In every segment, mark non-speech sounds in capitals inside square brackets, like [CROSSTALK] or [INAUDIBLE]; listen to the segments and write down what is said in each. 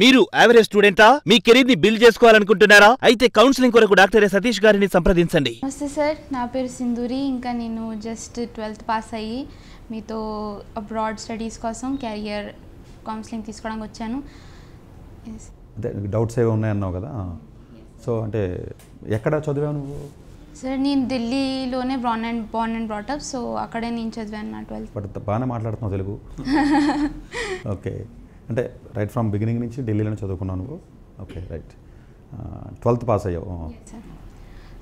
మీరు యావరేజ్ స్టూడెంటా మీ కెరీర్ ని బిల్డ్ చేసుకోవాలనుకుంటున్నారా అయితే కౌన్సిలింగ్ కొరకు డాక్టర్ సతీష్ గారిని సంప్రదించండి నమస్తే సార్ నా పేరు సింధూరి ఇంకా నేను జస్ట్ ట్వెల్త్ పాస్ అయ్యి మీతో అబ్రాడ్ స్టడీస్ కోసం క్యారియర్ కౌన్సిలింగ్ తీసుకోవడానికి వచ్చాను డౌట్స్ ఏవో ఉన్నాయన్నావు కదా సో అంటే ఎక్కడ చదివా నువ్వు సార్ నేను ఢిల్లీలోనే born and born and brought up so అక్కడే నేను చదివాను నా ట్వెల్త్ బాగానే మాట్లాడుతున్నావు తెలుగు [LAUGHS] ఓకే అంటే రైట్ ఫ్రమ్ బిగినింగ్ నుంచి ఢిల్లీలోనే చదువుకున్నాను ఓకే రైట్ ట్వెల్త్ పాస్ అయ్యావు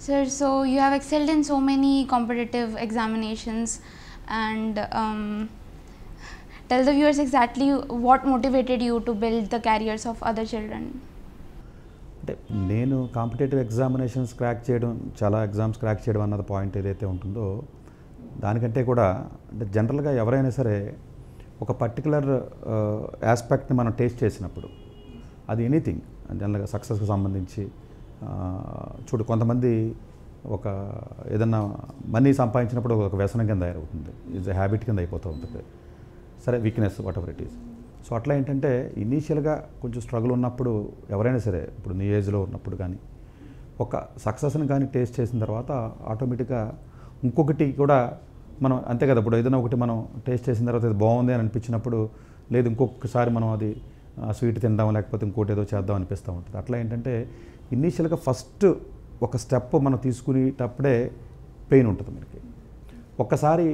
sir so you have excelled in so many competitive examinations and tell the viewers exactly what motivated you to build the careers of other children అంటే నేను competitive examinations crack చేయడం చాలా exams crack చేయడం అన్నది point ఏదైతే ఉంటుందో దానికంటే కూడా అంటే జనరల్గా ఎవరైనా సరే ఒక పర్టికులర్ ఆస్పెక్ట్ని మనం టేస్ట్ చేసినప్పుడు అది ఎనీథింగ్ జనరల్గా సక్సెస్కి సంబంధించి చూడు కొంతమంది ఒక ఏదన్నా మనీ సంపాదించినప్పుడు ఒక వ్యసనం కింద తయారవుతుంది ఇది హ్యాబిట్ కింద అయిపోతూ ఉంటుంది సరే weakness whatever it is so అట్లా ఏంటంటే ఇనీషియల్గా కొంచెం స్ట్రగుల్ ఉన్నప్పుడు ఎవరైనా సరే ఇప్పుడు నీ ఏజ్లో ఉన్నప్పుడు కానీ ఒక సక్సెస్ని కానీ టేస్ట్ చేసిన తర్వాత ఆటోమేటిక్గా ఇంకొకటి కూడా మనం అంతే కదా ఇప్పుడు ఏదైనా ఒకటి మనం టేస్ట్ చేసిన తర్వాత అది బాగుంది అని అనిపించినప్పుడు లేదు ఇంకొకసారి మనం అది స్వీట్ తిందాం లేకపోతే ఇంకోటి ఏదో చేద్దాం అనిపిస్తూ ఉంటుంది అట్లా ఏంటంటే ఇనీషియల్గా ఫస్ట్ ఒక స్టెప్ మనం తీసుకునేటప్పుడే పెయిన్ ఉంటుంది మనకి ఒక్కసారి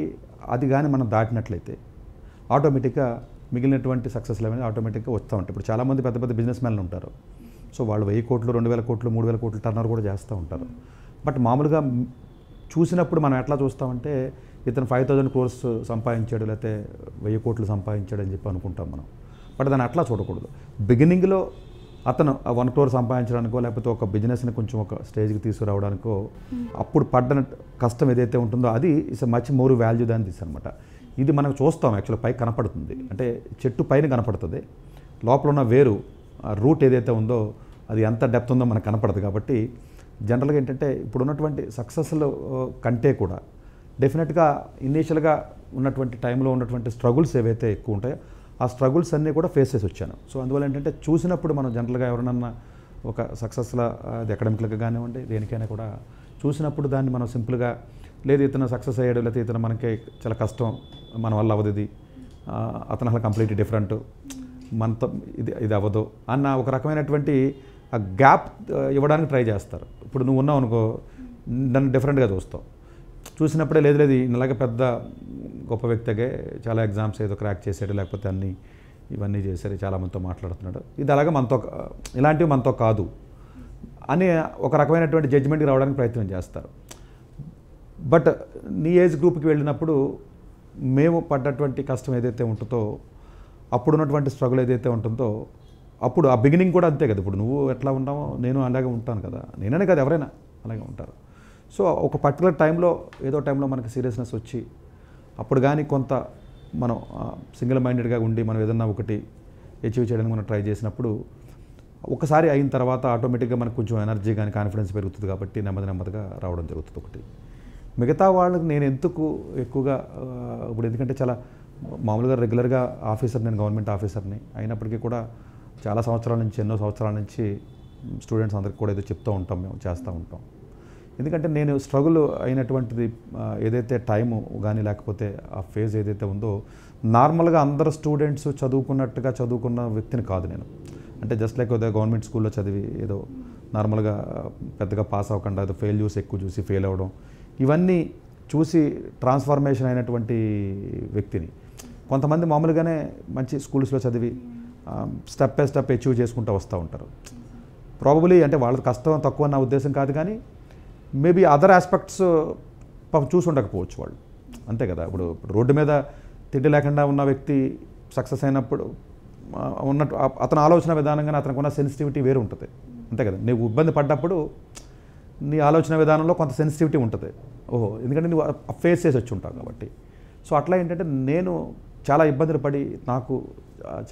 అది కానీ మనం దాటినట్లయితే ఆటోమేటిక్గా మిగిలినటువంటి సక్సెస్ లెవెల్ ఆటోమేటిక్గా వస్తూ ఉంటాయి ఇప్పుడు చాలామంది పెద్ద పెద్ద బిజినెస్ మ్యాన్లు ఉంటారు సో వాళ్ళు వెయ్యి కోట్లు రెండు వేల కోట్లు మూడు వేల కోట్లు టర్నర్ కూడా చేస్తూ ఉంటారు బట్ మామూలుగా చూసినప్పుడు మనం ఎట్లా చూస్తామంటే ఇతను ఫైవ్ థౌజండ్ క్రోర్స్ సంపాదించాడు లేకపోతే వెయ్యి కోట్లు సంపాదించాడు అని చెప్పి అనుకుంటాం మనం బట్ దాన్ని అట్లా చూడకూడదు బిగినింగ్లో అతను వన్ క్రోర్ సంపాదించడానికో లేకపోతే ఒక బిజినెస్ని కొంచెం ఒక స్టేజ్కి తీసుకురావడానికో hmm. అప్పుడు పడ్డ కష్టం ఏదైతే ఉంటుందో అది ఇస్ మచ్ మోర్ వాల్యూ దాన్ని తీసనమాట ఇది మనం చూస్తాం యాక్చువల్ పై కనపడుతుంది అంటే చెట్టు పైన కనపడుతుంది లోపల ఉన్న వేరు రూట్ ఏదైతే ఉందో అది ఎంత డెప్త్ ఉందో మనకు కనపడదు కాబట్టి జనరల్గా ఏంటంటే ఇప్పుడు ఉన్నటువంటి సక్సెస్లు కంటే కూడా డెఫినెట్గా ఇనీషియల్గా ఉన్నటువంటి టైంలో ఉన్నటువంటి స్ట్రగుల్స్ ఏవైతే ఎక్కువ ఉంటాయో ఆ స్ట్రగుల్స్ అన్నీ కూడా ఫేస్ చేసి వచ్చాను సో అందువల్ల ఏంటంటే చూసినప్పుడు మనం జనరల్గా ఎవరినన్నా ఒక సక్సెస్ల అది అకాడమిక్లకు కానివ్వండి దేనికైనా కూడా చూసినప్పుడు దాన్ని మనం సింపుల్గా లేదు ఇతను సక్సెస్ అయ్యాడు లేకపోతే ఇతను మనకి చాలా కష్టం మన వల్ల అవ్వదు ఇది అతను అసలు కంప్లీట్ డిఫరెంట్ మనతో ఇది ఇది అవ్వదు అన్న ఒక రకమైనటువంటి ఆ గ్యాప్ ఇవ్వడానికి ట్రై చేస్తారు ఇప్పుడు నువ్వు ఉన్నావు అనుకో నన్ను డిఫరెంట్గా చూస్తావు చూసినప్పుడే లేదు లేదు ఇలాగే పెద్ద గొప్ప వ్యక్తిగా చాలా ఎగ్జామ్స్ ఏదో క్రాక్ చేశాడు లేకపోతే అన్ని ఇవన్నీ చేశారు చాలా మందితో మాట్లాడుతున్నాడు ఇది అలాగే మనతో ఇలాంటివి మనతో కాదు అని ఒక రకమైనటువంటి జడ్జిమెంట్కి రావడానికి ప్రయత్నం చేస్తారు బట్ నీ ఏజ్ గ్రూప్కి వెళ్ళినప్పుడు మేము పడ్డటువంటి కష్టం ఏదైతే ఉంటుందో అప్పుడున్నటువంటి స్ట్రగుల్ ఏదైతే ఉంటుందో అప్పుడు ఆ బిగినింగ్ కూడా అంతే కదా ఇప్పుడు నువ్వు ఎట్లా ఉంటావో నేను అలాగే ఉంటాను కదా నేననే కదా ఎవరైనా అలాగే ఉంటారు సో ఒక పర్టికులర్ టైంలో ఏదో టైంలో మనకి సీరియస్నెస్ వచ్చి అప్పుడు కానీ కొంత మనం సింగిల్ మైండెడ్గా ఉండి మనం ఏదన్నా ఒకటి అచీవ్ చేయడానికి మనం ట్రై చేసినప్పుడు ఒకసారి అయిన తర్వాత ఆటోమేటిక్గా మనకు కొంచెం ఎనర్జీ కానీ కాన్ఫిడెన్స్ పెరుగుతుంది కాబట్టి నెమ్మది నెమ్మదిగా రావడం జరుగుతుంది ఒకటి మిగతా వాళ్ళకి నేను ఎందుకు ఎక్కువగా ఇప్పుడు ఎందుకంటే చాలా మామూలుగా రెగ్యులర్గా ఆఫీసర్ నేను గవర్నమెంట్ ఆఫీసర్ని అయినప్పటికీ కూడా చాలా సంవత్సరాల నుంచి ఎన్నో సంవత్సరాల నుంచి స్టూడెంట్స్ అందరికి కూడా ఏదో చెప్తూ ఉంటాం మేము చేస్తూ ఉంటాం ఎందుకంటే నేను స్ట్రగుల్ అయినటువంటిది ఏదైతే టైం కానీ లేకపోతే ఆ ఫేజ్ ఏదైతే ఉందో నార్మల్గా అందరు స్టూడెంట్స్ చదువుకున్నట్టుగా చదువుకున్న వ్యక్తిని కాదు నేను అంటే జస్ట్ లైక్ ఏదో గవర్నమెంట్ స్కూల్లో చదివి ఏదో నార్మల్గా పెద్దగా పాస్ అవ్వకుండా ఏదో ఫెయిల్ చూసి ఎక్కువ చూసి ఫెయిల్ అవ్వడం ఇవన్నీ చూసి ట్రాన్స్ఫర్మేషన్ అయినటువంటి వ్యక్తిని కొంతమంది మామూలుగానే మంచి స్కూల్స్లో చదివి స్టెప్ బై స్టెప్ అచీవ్ చేసుకుంటూ వస్తూ ఉంటారు ప్రాబబులీ అంటే వాళ్ళకి కష్టం తక్కువ నా ఉద్దేశం కాదు కానీ మేబీ అదర్ ఆస్పెక్ట్స్ పాపం చూసి ఉండకపోవచ్చు వాళ్ళు అంతే కదా ఇప్పుడు రోడ్డు మీద తిండి లేకుండా ఉన్న వ్యక్తి సక్సెస్ అయినప్పుడు ఉన్నట్టు అతని ఆలోచన విధానంగానే అతనికి ఉన్న సెన్సిటివిటీ వేరు ఉంటుంది అంతే కదా నీవు ఇబ్బంది పడ్డప్పుడు నీ ఆలోచన విధానంలో కొంత సెన్సిటివిటీ ఉంటుంది ఓహో ఎందుకంటే నువ్వు ఫేస్ చేసి వచ్చి ఉంటావు కాబట్టి సో అట్లా ఏంటంటే నేను చాలా ఇబ్బందులు పడి నాకు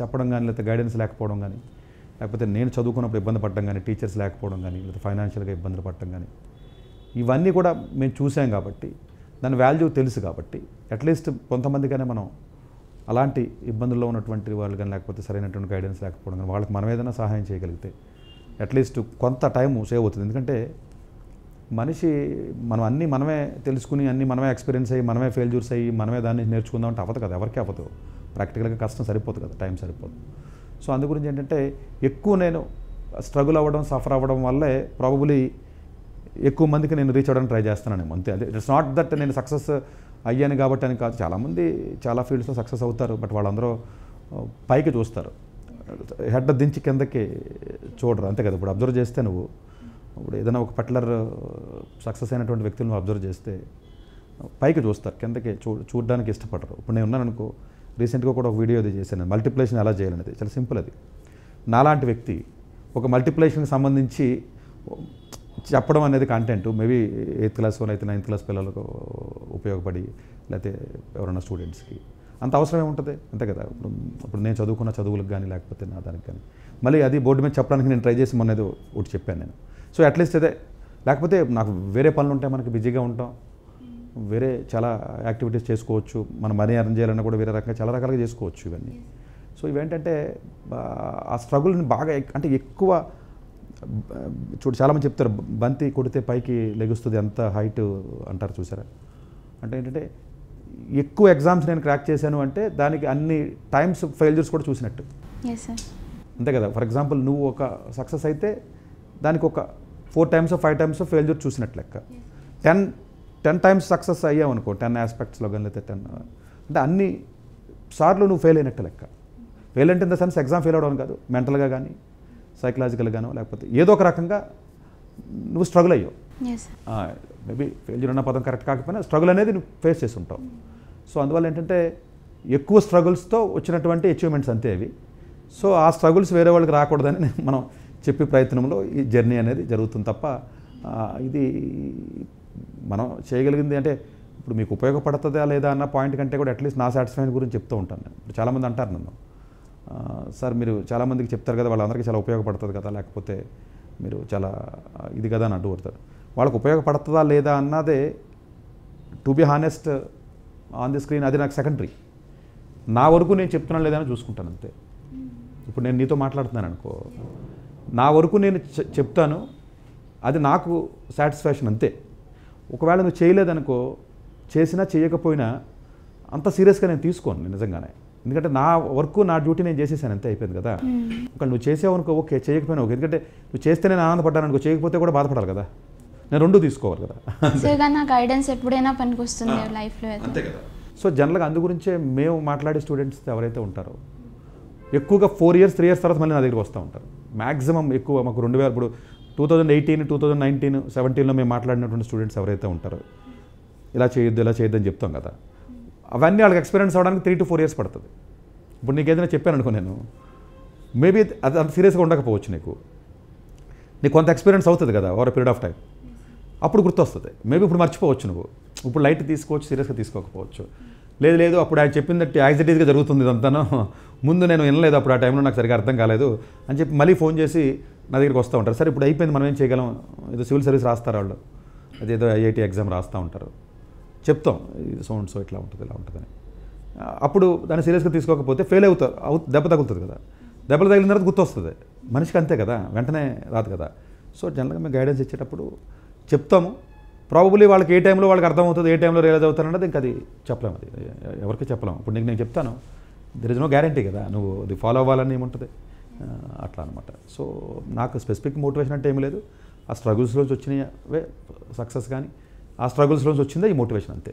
చెప్పడం కానీ లేకపోతే గైడెన్స్ లేకపోవడం కానీ లేకపోతే నేను చదువుకున్నప్పుడు ఇబ్బంది పడడం కానీ టీచర్స్ లేకపోవడం కానీ లేకపోతే ఫైనాన్షియల్గా ఇబ్బందులు పడటం కానీ ఇవన్నీ కూడా మేము చూసాం కాబట్టి దాని వాల్యూ తెలుసు కాబట్టి అట్లీస్ట్ కొంతమందికైనా మనం అలాంటి ఇబ్బందుల్లో ఉన్నటువంటి వాళ్ళు కానీ లేకపోతే సరైనటువంటి గైడెన్స్ లేకపోవడం కానీ వాళ్ళకి మనం ఏదైనా సహాయం చేయగలిగితే అట్లీస్ట్ కొంత టైము సేవ్ అవుతుంది ఎందుకంటే మనిషి మనం అన్నీ మనమే తెలుసుకుని అన్నీ మనమే ఎక్స్పీరియన్స్ అయ్యి మనమే ఫెయిల్యూర్స్ అయ్యి మనమే దాన్ని నేర్చుకుందాం అంటే అవ్వదు కదా ఎవరికి అవ్వదు ప్రాక్టికల్గా కష్టం సరిపోదు కదా టైం సరిపోదు సో అందు గురించి ఏంటంటే ఎక్కువ నేను స్ట్రగుల్ అవ్వడం సఫర్ అవ్వడం వల్లే ప్రాబబ్లీ ఎక్కువ మందికి నేను రీచ్ అవ్వడానికి ట్రై చేస్తున్నాను అంతే అదే ఇట్స్ నాట్ దట్ నేను సక్సెస్ అయ్యాను కాబట్టి అని కాదు చాలామంది చాలా ఫీల్డ్స్లో సక్సెస్ అవుతారు బట్ వాళ్ళందరూ పైకి చూస్తారు హెడ్ దించి కిందకి చూడరు అంతే కదా ఇప్పుడు అబ్జర్వ్ చేస్తే నువ్వు ఇప్పుడు ఏదైనా ఒక పర్టిలర్ సక్సెస్ అయినటువంటి వ్యక్తులను అబ్జర్వ్ చేస్తే పైకి చూస్తారు కిందకి చూ చూడడానికి ఇష్టపడరు ఇప్పుడు నేను ఉన్నాను అనుకో రీసెంట్గా కూడా ఒక వీడియో అది చేశాను మల్టిప్లేషన్ ఎలా చేయాలనేది చాలా సింపుల్ అది నాలాంటి వ్యక్తి ఒక మల్టిప్లేషన్కి సంబంధించి చెప్పడం అనేది కంటెంట్ మేబీ ఎయిత్ క్లాస్ అయితే నైన్త్ క్లాస్ పిల్లలకు ఉపయోగపడి లేకపోతే ఎవరైనా స్టూడెంట్స్కి అంత అవసరం ఉంటుంది అంతే కదా ఇప్పుడు ఇప్పుడు నేను చదువుకున్న చదువులకు కానీ లేకపోతే నా దానికి కానీ మళ్ళీ అది బోర్డు మీద చెప్పడానికి నేను ట్రై చేసి మొన్నది ఒకటి చెప్పాను నేను సో అట్లీస్ట్ అదే లేకపోతే నాకు వేరే పనులు ఉంటాయి మనకి బిజీగా ఉంటాం వేరే చాలా యాక్టివిటీస్ చేసుకోవచ్చు మన మనీ అర్న్ చేయాలన్నా కూడా వేరే రకంగా చాలా రకాలుగా చేసుకోవచ్చు ఇవన్నీ సో ఇవేంటంటే ఆ స్ట్రగుల్ని బాగా అంటే ఎక్కువ చూడు చాలామంది చెప్తారు బంతి కొడితే పైకి లెగుస్తుంది ఎంత హైట్ అంటారు చూసారా అంటే ఏంటంటే ఎక్కువ ఎగ్జామ్స్ నేను క్రాక్ చేశాను అంటే దానికి అన్ని టైమ్స్ ఫెయిల్యూర్స్ కూడా చూసినట్టు అంతే కదా ఫర్ ఎగ్జాంపుల్ నువ్వు ఒక సక్సెస్ అయితే దానికి ఒక four times five times failure చూసినట్టు లెక్క టెన్ టెన్ టైమ్స్ సక్సెస్ అయ్యావనుకో టెన్ ఆస్పెక్ట్స్లో కానీ లేకపోతే టెన్ అంటే అన్ని సార్లు నువ్వు ఫెయిల్ అయినట్టు లెక్క ఫెయిల్ అంటే in the sense exam fail అవ్వడం కాదు మెంటల్గా కానీ సైకలాజికల్ గానో లేకపోతే ఏదో ఒక రకంగా నువ్వు స్ట్రగుల్ అయ్యావు మేబీ ఫెయిల్యూర్ అన్న పదం కరెక్ట్ కాకపోయినా స్ట్రగుల్ అనేది నువ్వు ఫేస్ చేసి ఉంటావు సో అందువల్ల ఏంటంటే ఎక్కువ స్ట్రగుల్స్తో వచ్చినటువంటి అచీవ్మెంట్స్ అంతే అవి సో ఆ స్ట్రగుల్స్ వేరే వాళ్ళకి రాకూడదని [LAUGHS] మనం చెప్పే ప్రయత్నంలో ఈ జర్నీ అనేది జరుగుతుంది తప్ప ఇది మనం చేయగలిగింది అంటే ఇప్పుడు మీకు ఉపయోగపడుతుందా లేదా అన్న పాయింట్ కంటే కూడా అట్లీస్ట్ నా సాటిస్ఫైన్ గురించి చెప్తూ ఉంటాను నేను ఇప్పుడు చాలామంది అంటారు నన్ను సార్ మీరు చాలామందికి చెప్తారు కదా వాళ్ళందరికీ చాలా ఉపయోగపడుతుంది కదా లేకపోతే మీరు చాలా ఇది కదా అని అడ్డుపడతారు వాళ్ళకు ఉపయోగపడుతుందా లేదా అన్నదే to be honest on the screen అది నాకు సెకండరీ నా వరకు నేను చెప్తున్నాను లేదని చూసుకుంటాను అంతే ఇప్పుడు నేను నీతో మాట్లాడుతున్నాను అనుకో నా వరకు నేను చెప్తాను అది నాకు సాటిస్ఫాక్షన్ అంతే ఒకవేళ నువ్వు చేయలేదనుకో చేసినా చేయకపోయినా అంత సీరియస్గా నేను తీసుకోను నిజంగానే ఎందుకంటే నా వర్క్ నా డ్యూటీ నేను చేసేసాను అంతే అయిపోయింది కదా ఒకవేళ నువ్వు చేసావు అనుకో ఓకే చేయకపోయినా ఓకే ఎందుకంటే నువ్వు చేస్తే నేను ఆనందపడ్డాను అనుకో చేయకపోతే కూడా బాధపడాలి కదా నేను రెండు తీసుకోవాలి కదా గైడెన్స్ ఎప్పుడైనా పనికొస్తుంది లైఫ్లో అంతే కదా సో జనరల్గా అందు గురించే మేము మాట్లాడే స్టూడెంట్స్ ఎవరైతే ఉంటారో ఎక్కువగా ఫోర్ ఇయర్స్ త్రీ ఇయర్స్ తర్వాత మళ్ళీ నా దగ్గరికి వస్తూ ఉంటారు మ్యాక్సిమం ఎక్కువ మాకు రెండు వేల ఇప్పుడు two thousand eighteen two thousand nineteen సెవెంటీన్లో మేము మాట్లాడినటువంటి స్టూడెంట్స్ ఎవరైతే ఉంటారో ఇలా చేయొద్దు ఇలా చేయొద్దు అని చెప్తాం కదా అవన్నీ వాళ్ళకి ఎక్స్పీరియన్స్ అవ్వడానికి త్రీ టు ఫోర్ ఇయర్స్ పడుతుంది ఇప్పుడు నీకు ఏదైనా చెప్పాను అనుకో నేను మేబీ అది అంత సీరియస్గా ఉండకపోవచ్చు నీకు నీకు కొంత ఎక్స్పీరియన్స్ అవుతుంది కదా ఓవర్ పీరియడ్ ఆఫ్ టైం అప్పుడు గుర్తొస్తుంది మేబీ ఇప్పుడు మర్చిపోవచ్చు నువ్వు ఇప్పుడు లైట్ తీసుకోవచ్చు సీరియస్గా తీసుకోకపోవచ్చు లేదు లేదు అప్పుడు ఆయన చెప్పినట్టు యాక్సిటీస్గా జరుగుతుంది ఇదంతాను ముందు నేను వినలేదు అప్పుడు ఆ టైంలో నాకు సరిగ్గా అర్థం కాలేదు అని చెప్పి మళ్ళీ ఫోన్ చేసి నా దగ్గరికి వస్తూ ఉంటారు సరే ఇప్పుడు అయిపోయింది మనం ఏం చేయగలం ఏదో సివిల్ సర్వీస్ రాస్తారు వాళ్ళు అదేదో ఐఐటి ఎగ్జామ్ రాస్తూ ఉంటారు చెప్తాం ఇది సో సో ఇట్లా ఉంటుంది ఇలా ఉంటుందని అప్పుడు దాన్ని సీరియస్గా తీసుకోకపోతే ఫెయిల్ అవుతారు అవు దెబ్బ తగులుతుంది కదా దెబ్బలు తగిలిన తర్వాత గుర్తొస్తుంది మనిషికి అంతే కదా వెంటనే రాదు కదా సో జనరల్గా మేము గైడెన్స్ ఇచ్చేటప్పుడు చెప్తాము ప్రాబబ్లీ వాళ్ళకి ఏ టైంలో వాళ్ళకి అర్థమవుతుంది ఏ టైంలో రియలైజ్ అవుతారు ఇంకా అది చెప్పలేము అది ఎవరికి చెప్పలేము ఇప్పుడు నీకు నేను చెప్తాను దిర్ ఇస్ నో గ్యారంటీ కదా నువ్వు అది ఫాలో అవ్వాలని ఏముంటుంది అట్లా అనమాట సో నాకు స్పెసిఫిక్ మోటివేషన్ అంటే ఏమి లేదు ఆ స్ట్రగుల్స్లోంచి వచ్చినవే సక్సెస్ కానీ ఆ స్ట్రగుల్స్లోంచి వచ్చిందే ఈ మోటివేషన్ అంతే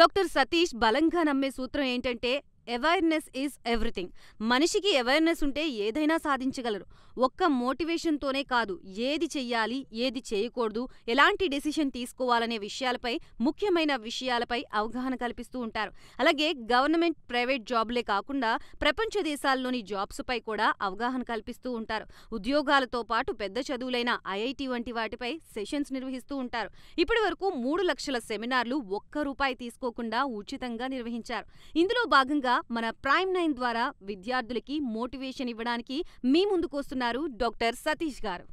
డాక్టర్ సతీష్ బలంగా నమ్మే సూత్రం ఏంటంటే అవేర్నెస్ ఈజ్ ఎవ్రీథింగ్ మనిషికి అవేర్నెస్ ఉంటే ఏదైనా సాధించగలరు ఒక్క మోటివేషన్తోనే కాదు ఏది చెయ్యాలి ఏది చేయకూడదు ఎలాంటి డెసిషన్ తీసుకోవాలనే విషయాలపై ముఖ్యమైన విషయాలపై అవగాహన కల్పిస్తూ ఉంటారు అలాగే గవర్నమెంట్ ప్రైవేట్ జాబ్లే కాకుండా ప్రపంచ దేశాల్లోని జాబ్స్పై కూడా అవగాహన కల్పిస్తూ ఉంటారు ఉద్యోగాలతో పాటు పెద్ద చదువులైన ఐఐటి వంటి వాటిపై సెషన్స్ నిర్వహిస్తూ ఉంటారు ఇప్పటి వరకు మూడు లక్షల సెమినార్లు ఒక్క రూపాయి తీసుకోకుండా ఉచితంగా నిర్వహించారు ఇందులో భాగంగా మన ప్రైమ్ నైన్ ద్వారా విద్యార్థులకి మోటివేషన్ ఇవ్వడానికి మీ ముందుకొస్తున్న ఉన్నారు డాక్టర్ సతీష్ గారు